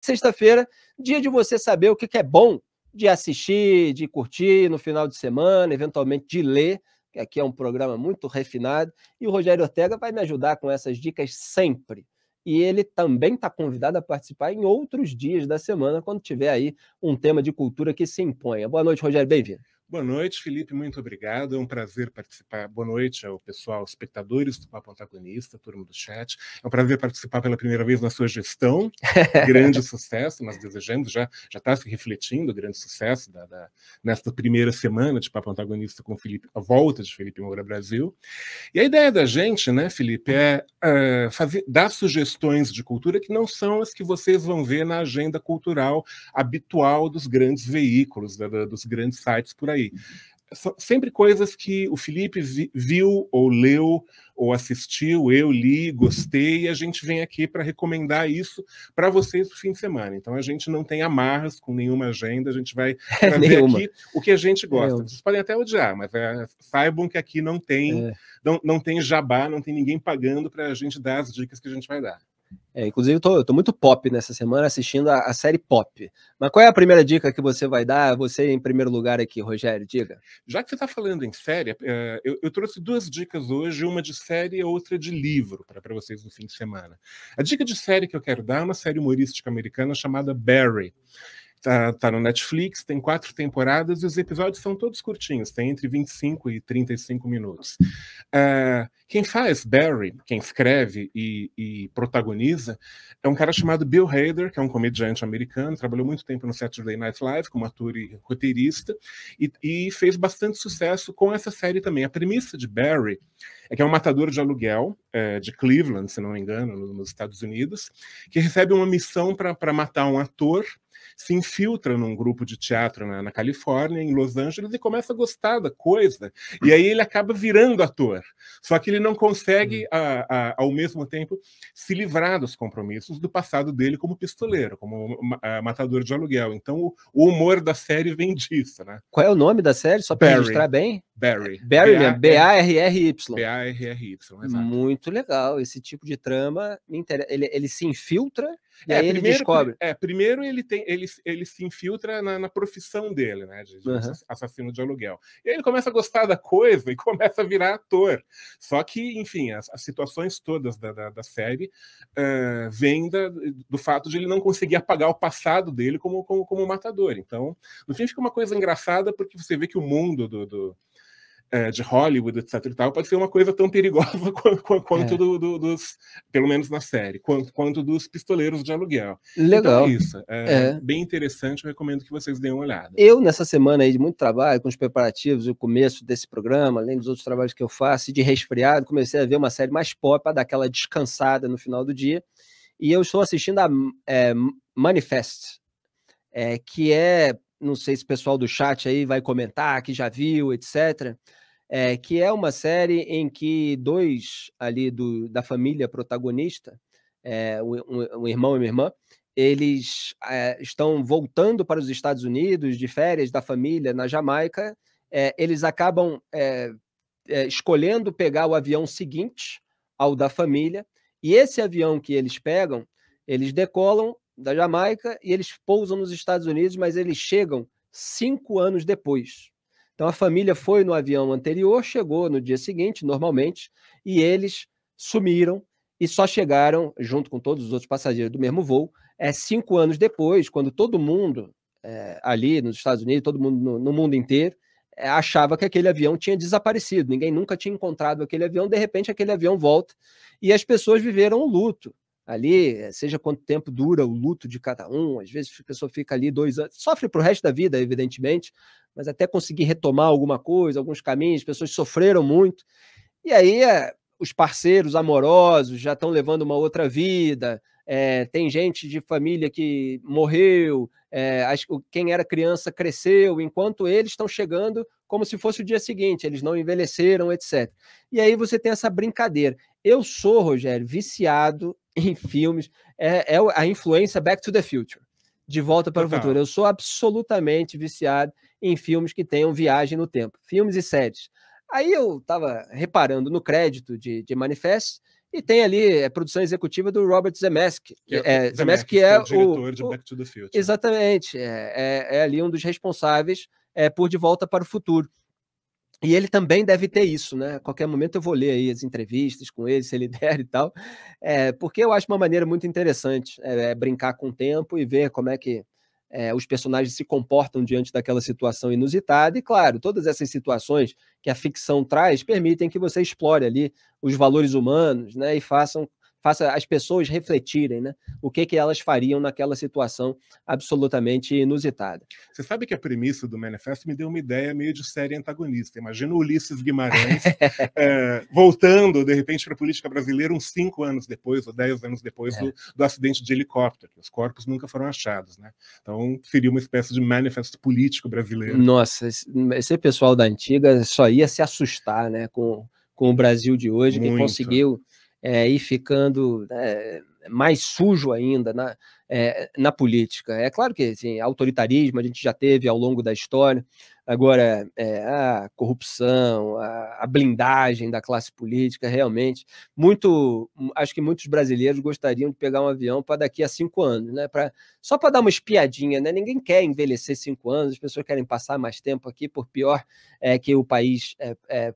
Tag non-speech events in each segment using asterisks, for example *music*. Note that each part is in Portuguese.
Sexta-feira, dia de você saber o que, é bom de assistir, de curtir no final de semana, eventualmente de ler, que aqui é um programa muito refinado, e o Rogério Ortega vai me ajudar com essas dicas sempre. E ele também está convidado a participar em outros dias da semana, quando tiver aí um tema de cultura que se imponha. Boa noite, Rogério, bem-vindo. Boa noite, Felipe, muito obrigado. É um prazer participar. Boa noite ao pessoal, espectadores do Papo Antagonista, turma do chat. É um prazer participar pela primeira vez na sua gestão. *laughs* grande sucesso, nós desejamos, já está se refletindo o grande sucesso da, da, nesta primeira semana de Papo Antagonista com Felipe, a volta de Felipe Moura Brasil. E a ideia da gente, né, Felipe, é uh, fazer, dar sugestões de cultura que não são as que vocês vão ver na agenda cultural habitual dos grandes veículos, da, dos grandes sites por aí aí. São sempre coisas que o Felipe viu ou leu ou assistiu, eu li, gostei, e a gente vem aqui para recomendar isso para vocês no fim de semana. Então a gente não tem amarras com nenhuma agenda, a gente vai trazer *laughs* aqui o que a gente gosta. Nenhuma. Vocês podem até odiar, mas é, saibam que aqui não tem, é. não, não tem jabá, não tem ninguém pagando para a gente dar as dicas que a gente vai dar. É, inclusive, eu tô, eu tô, muito pop nessa semana assistindo a, a, série Pop. Mas qual é a primeira dica que você vai dar? Você em primeiro lugar aqui, Rogério, diga. Já que você está falando em série, é, eu, eu, trouxe duas dicas hoje, uma de série e outra de livro para vocês no fim de semana. A dica de série que eu quero dar é uma série humorística americana chamada Barry. Tá, tá no Netflix, tem quatro temporadas e os episódios são todos curtinhos, tem entre 25 e 35 minutos. Uh, quem faz Barry, quem escreve e, e, protagoniza, é um cara chamado Bill Hader, que é um comediante americano, trabalhou muito tempo no Saturday Night Live como ator e roteirista, e, e fez bastante sucesso com essa série também. A premissa de Barry é que é um matador de aluguel é, de Cleveland, se não me engano, nos Estados Unidos, que recebe uma missão para matar um ator se infiltra num grupo de teatro na, na, Califórnia, em Los Angeles, e começa a gostar da coisa. E aí ele acaba virando ator. Só que ele não consegue, hum. a, a, ao mesmo tempo, se livrar dos compromissos do passado dele como pistoleiro, como a, matador de aluguel. Então o, o, humor da série *laughs* vem disso. Né? Qual é o nome da série? Só para registrar bem? Barry. Barry né? B-A-R-R-Y. B-A-R-R-Y, exato. Muito legal. Esse tipo de trama me interessa. Ele, ele se infiltra e é, aí primeiro, ele descobre. É, primeiro ele tem ele, ele se infiltra na, na profissão dele, né? De, de uhum. assassino de aluguel. E aí ele começa a gostar da coisa e *laughs* começa a virar ator. Só que, enfim, as, as situações todas da, da, da série uh, vêm da, do fato de ele não conseguir apagar o passado dele como, como, como matador. Então, no fim fica uma coisa engraçada porque você vê que o mundo do, do é, de Hollywood, etc. E tal, pode ser uma coisa tão perigosa *laughs* quanto, quanto é. do, do, dos, pelo menos na série, quanto, quanto dos pistoleiros de aluguel. Legal. Então é isso. É, é, Bem interessante, eu recomendo que vocês deem uma olhada. Eu, nessa semana aí de muito trabalho, com os preparativos, e o começo desse programa, além dos outros trabalhos que eu faço, e de resfriado, comecei a ver uma série mais pop para dar aquela descansada no final do dia. E eu estou assistindo a é, Manifest, é, que é. Não sei se o pessoal do chat aí vai comentar, que já viu, etc é, que é uma série em que dois ali do, da família protagonista, é, um, um irmão e uma irmã, eles é, estão voltando para os Estados Unidos de férias da família na Jamaica. É, eles acabam é, escolhendo pegar o avião seguinte ao da família. E esse avião que eles pegam, eles decolam da Jamaica e eles pousam nos Estados Unidos, mas eles chegam cinco anos depois. Então a família foi no avião anterior, chegou no dia seguinte, normalmente, e eles sumiram e só chegaram, junto com todos os outros passageiros do mesmo voo, é, cinco anos depois, quando todo mundo é, ali nos Estados Unidos, todo mundo no, no mundo inteiro, é, achava que aquele avião tinha desaparecido, ninguém nunca tinha encontrado aquele avião, de repente aquele avião volta e as pessoas viveram o luto. Ali, é, seja quanto tempo dura o luto de cada um, às vezes a pessoa fica ali dois anos, sofre para o resto da vida, evidentemente, mas até conseguir retomar alguma coisa, alguns caminhos, pessoas sofreram muito. E aí é, os parceiros amorosos já estão levando uma outra vida, é, tem gente de família que morreu, é, as, quem era criança cresceu, enquanto eles estão chegando como se fosse o dia seguinte, eles não envelheceram, etc. E aí você tem essa brincadeira. Eu sou, Rogério, viciado *laughs* em filmes, é, é a influência Back to the Future. De Volta para Total. o Futuro. Eu sou absolutamente viciado em filmes que tenham viagem no tempo, filmes e séries. Aí eu estava reparando no crédito de, de Manifest e tem ali a é, produção executiva do Robert Zemeckis, que é, é, Zemeckis, que é, é o diretor o, de Back to the Future. Exatamente, é, é, é ali um dos responsáveis é, por De Volta para o Futuro. E ele também deve ter isso, né? A qualquer momento eu vou ler aí as entrevistas com ele, se ele *laughs* der e tal, é, porque eu acho uma maneira muito interessante é, é brincar com o tempo e ver como é que é, os personagens se comportam diante daquela situação inusitada. E, claro, todas essas situações que a ficção traz permitem que você explore ali os valores humanos né, e façam faça as pessoas refletirem, né? O que que elas fariam naquela situação absolutamente inusitada. Você sabe que a premissa do manifesto me deu uma ideia meio de série antagonista. Imagina o Ulisses Guimarães é, *laughs* voltando, de repente, para a política brasileira uns cinco anos depois, ou dez anos depois é. do, do, acidente de helicóptero, que os corpos nunca foram achados, né? Então, seria uma espécie de manifesto político brasileiro. Nossa, esse pessoal da antiga só ia se assustar, né, com, com o Brasil de hoje, Muito. que conseguiu é, e ficando é, mais sujo ainda na, é, na política. É claro que assim, autoritarismo a gente já teve ao longo da história, agora eh, a corrupção, a, a, blindagem da classe política, realmente, muito, acho que muitos brasileiros gostariam de pegar um avião para daqui a cinco anos, né? Pra, só para dar uma espiadinha, né? Ninguém quer envelhecer cinco anos, as pessoas querem passar mais tempo aqui, por pior que o país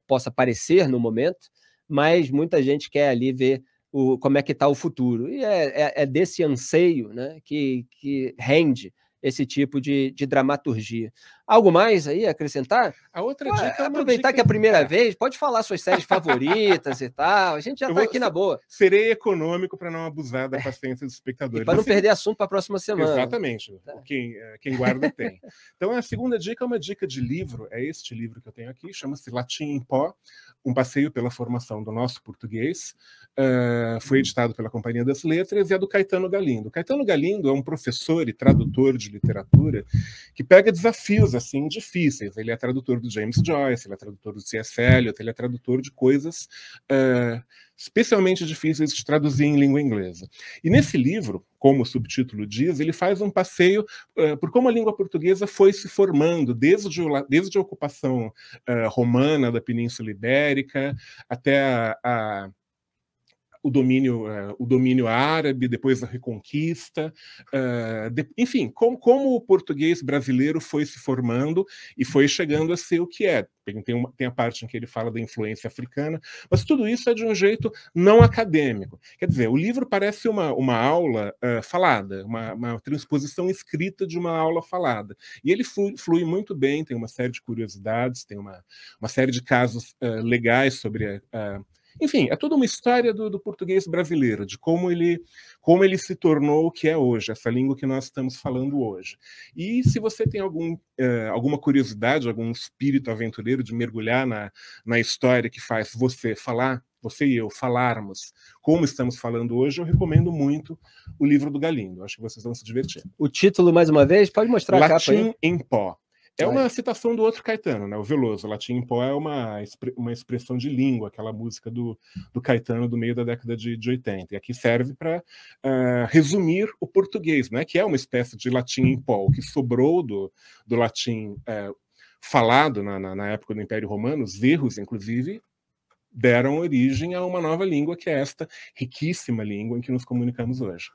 possa parecer no momento mas muita gente quer ali ver o, como é que está o futuro. E é, é, é desse anseio né, que, que rende esse tipo de, de dramaturgia. Algo mais aí a acrescentar? A outra Pô, dica. É aproveitar dica... que é a primeira é. vez, pode falar suas séries favoritas e tal. A gente já está aqui na boa. Serei econômico para não abusar da paciência dos espectadores. Para não assim, perder assunto para a próxima semana. Exatamente. Tá. Quem, é, quem guarda tem. Então, a segunda dica é uma dica de livro. É este livro que eu tenho aqui, chama-se Latim em Pó um passeio pela formação do nosso português, uh, foi hum. editado pela Companhia das Letras e é do Caetano Galindo. Caetano Galindo é um professor e tradutor de literatura, que pega desafios assim difíceis. Ele é tradutor do James Joyce, ele é tradutor do C.S. Eliot, ele é tradutor de coisas uh, especialmente difíceis de traduzir em língua inglesa. E nesse livro, como o subtítulo diz, ele faz um passeio uh, por como a língua portuguesa foi se formando desde, o, desde a ocupação uh, romana da Península Ibérica até a, a o domínio, uh, o domínio árabe, depois a Reconquista, uh, de, enfim, como como o português brasileiro foi se formando e foi chegando a ser o que é. Tem, tem, uma, tem, a parte em que ele fala da influência africana, mas tudo isso é de um jeito não acadêmico. Quer dizer, o livro parece uma, uma aula uh, falada, uma, uma, transposição escrita de uma aula falada. E ele flui, flui, muito bem, tem uma série de curiosidades, tem uma, uma série de casos legais sobre enfim, é toda uma história do, do português brasileiro, de como ele, como ele se tornou o que é hoje, essa língua que nós estamos falando hoje. E se você tem algum, eh, alguma curiosidade, algum espírito aventureiro de mergulhar na, na história que faz você falar você e eu falarmos como estamos falando hoje, eu recomendo muito o livro do Galindo. Acho que vocês vão se divertir. O título, mais uma vez, pode mostrar Latim a capa aí. em pó. É uma citação do outro Caetano, né? O Veloso, Latim em Pó é uma, uma expressão de língua, aquela música do, do Caetano do meio da década de, de 80. E aqui serve para uh, ah, resumir o português, né? Que é uma espécie de latim em pó, o que sobrou do, do latim uh, falado na, na, na época do Império Romano, os erros, inclusive, deram origem a uma nova língua, que é esta riquíssima língua em que nos comunicamos hoje.